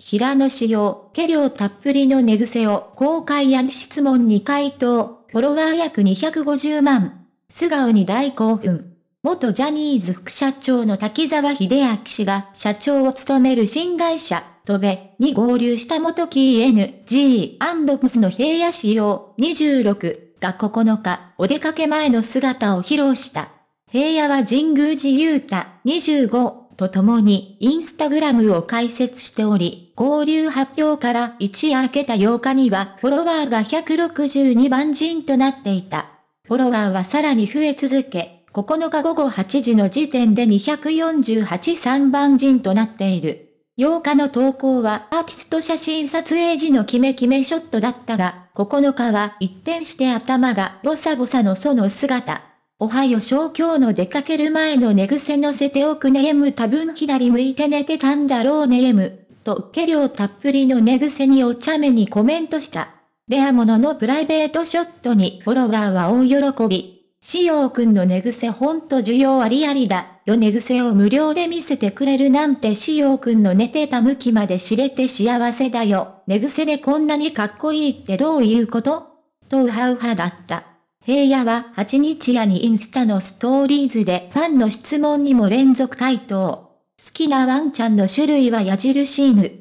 平野紫耀、毛量たっぷりの寝癖を公開や質問に回答、フォロワー約250万。素顔に大興奮。元ジャニーズ副社長の滝沢秀明氏が社長を務める新会社、トベに合流した元 KNG&POS の平野仕様26が9日、お出かけ前の姿を披露した。平野は神宮寺勇太25とともにインスタグラムを開設しており、合流発表から一夜明けた8日にはフォロワーが162万人となっていた。フォロワーはさらに増え続け、9日午後8時の時点で248万人となっている。8日の投稿はアーティスト写真撮影時のキメキメショットだったが、9日は一転して頭がボサボサのその姿。おはよう小今日の出かける前の寝癖乗せておくねえむ多分左向いて寝てたんだろうねえむ。と、毛量たっぷりの寝癖にお茶目にコメントした。レアもののプライベートショットにフォロワーは大喜び。しようくんの寝癖ほんと需要ありありだ。よ寝癖を無料で見せてくれるなんてしようくんの寝てた向きまで知れて幸せだよ。寝癖でこんなにかっこいいってどういうこととウハウハだった。平野は8日夜にインスタのストーリーズでファンの質問にも連続回答。好きなワンちゃんの種類は矢印犬。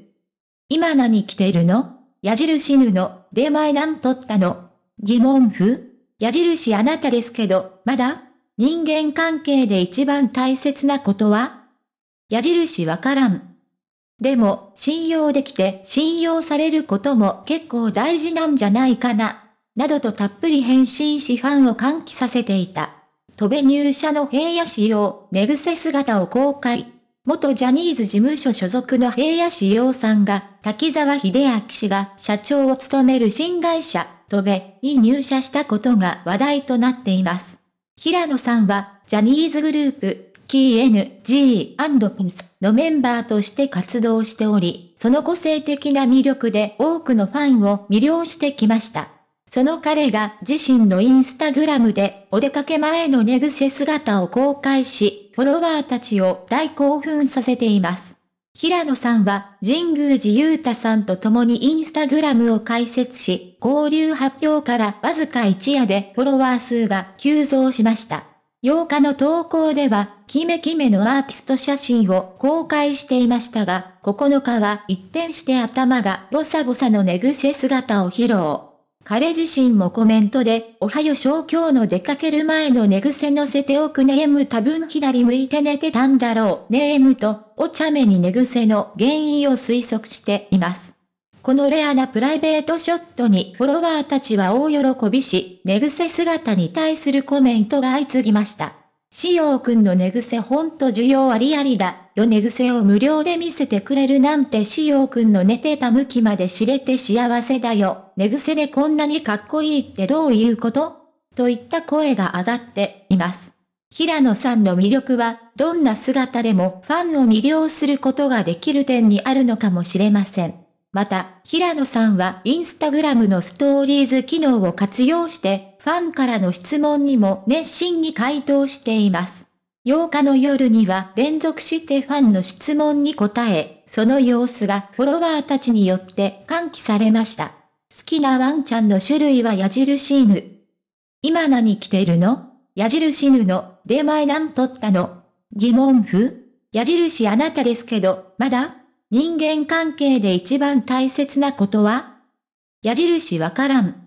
今何着てるの矢印犬の、出前何取ったの疑問符矢印あなたですけど、まだ人間関係で一番大切なことは矢印わからん。でも、信用できて信用されることも結構大事なんじゃないかな。などとたっぷり返信しファンを歓喜させていた。戸部入社の平野仕様、寝癖姿を公開。元ジャニーズ事務所所属の平野志陽さんが、滝沢秀明氏が社長を務める新会社、戸部に入社したことが話題となっています。平野さんは、ジャニーズグループ、KNG&PINS のメンバーとして活動しており、その個性的な魅力で多くのファンを魅了してきました。その彼が自身のインスタグラムでお出かけ前の寝癖姿を公開し、フォロワーたちを大興奮させています。平野さんは神宮寺勇太さんと共にインスタグラムを開設し、交流発表からわずか一夜でフォロワー数が急増しました。8日の投稿では、キメキメのアーティスト写真を公開していましたが、9日は一転して頭がボサボサの寝癖姿を披露。彼自身もコメントで、おはよう今日の出かける前の寝癖乗せておくねえむ多分左向いて寝てたんだろうねえむと、お茶目に寝癖の原因を推測しています。このレアなプライベートショットにフォロワーたちは大喜びし、寝癖姿に対するコメントが相次ぎました。しようくんの寝癖ほんと需要ありありだ。よ寝癖を無料で見せてくれるなんてしようくんの寝てた向きまで知れて幸せだよ。寝癖でこんなにかっこいいってどういうことといった声が上がっています。平野さんの魅力は、どんな姿でもファンを魅了することができる点にあるのかもしれません。また、平野さんはインスタグラムのストーリーズ機能を活用して、ファンからの質問にも熱心に回答しています。8日の夜には連続してファンの質問に答え、その様子がフォロワーたちによって喚起されました。好きなワンちゃんの種類は矢印犬。今何着てるの矢印犬の、出前何取ったの疑問符矢印あなたですけど、まだ人間関係で一番大切なことは矢印わからん。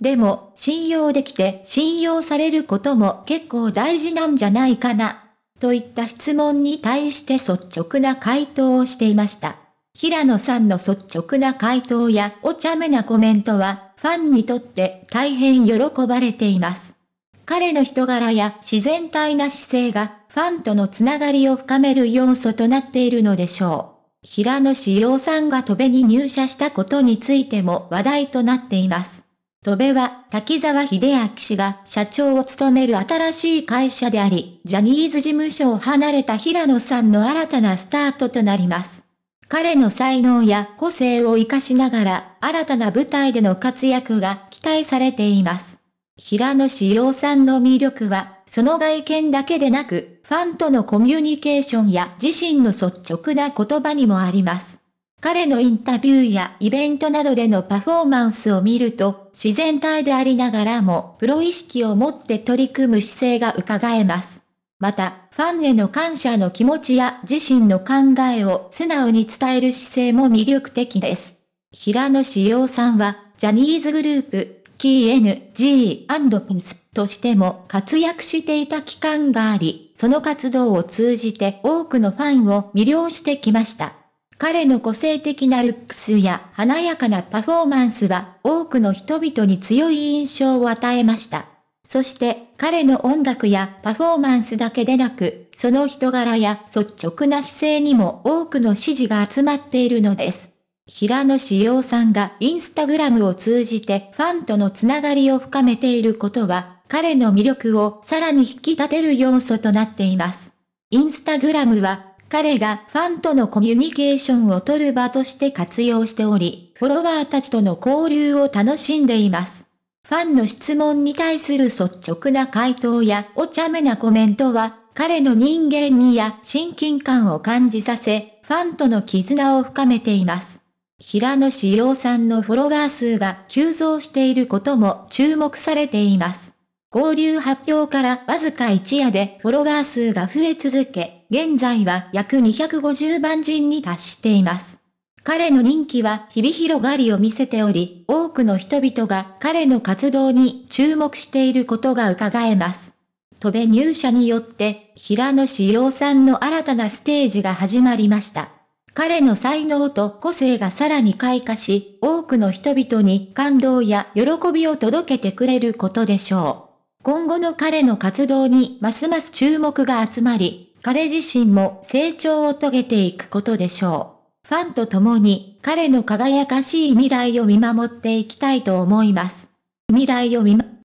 でも、信用できて信用されることも結構大事なんじゃないかな。といった質問に対して率直な回答をしていました。平野さんの率直な回答やお茶目なコメントは、ファンにとって大変喜ばれています。彼の人柄や自然体な姿勢が、ファンとのつながりを深める要素となっているのでしょう。平野志陽さんが戸部に入社したことについても話題となっています。戸部は滝沢秀明氏が社長を務める新しい会社であり、ジャニーズ事務所を離れた平野さんの新たなスタートとなります。彼の才能や個性を活かしながら、新たな舞台での活躍が期待されています。平野志陽さんの魅力は、その外見だけでなく、ファンとのコミュニケーションや自身の率直な言葉にもあります。彼のインタビューやイベントなどでのパフォーマンスを見ると、自然体でありながらもプロ意識を持って取り組む姿勢が伺えます。また、ファンへの感謝の気持ちや自身の考えを素直に伝える姿勢も魅力的です。平野志陽さんは、ジャニーズグループ、KNG&PINS としても活躍していた期間があり、その活動を通じて多くのファンを魅了してきました。彼の個性的なルックスや華やかなパフォーマンスは多くの人々に強い印象を与えました。そして彼の音楽やパフォーマンスだけでなく、その人柄や率直な姿勢にも多くの支持が集まっているのです。平野志陽さんがインスタグラムを通じてファンとのつながりを深めていることは、彼の魅力をさらに引き立てる要素となっています。インスタグラムは彼がファンとのコミュニケーションを取る場として活用しており、フォロワーたちとの交流を楽しんでいます。ファンの質問に対する率直な回答やお茶目なコメントは、彼の人間味や親近感を感じさせ、ファンとの絆を深めています。平野志陽さんのフォロワー数が急増していることも注目されています。交流発表からわずか一夜でフォロワー数が増え続け、現在は約250万人に達しています。彼の人気は日々広がりを見せており、多くの人々が彼の活動に注目していることが伺えます。戸部入社によって、平野志陽さんの新たなステージが始まりました。彼の才能と個性がさらに開花し、多くの人々に感動や喜びを届けてくれることでしょう。今後の彼の活動にますます注目が集まり、彼自身も成長を遂げていくことでしょう。ファンと共に彼の輝かしい未来を見守っていきたいと思います。未来を見、ま、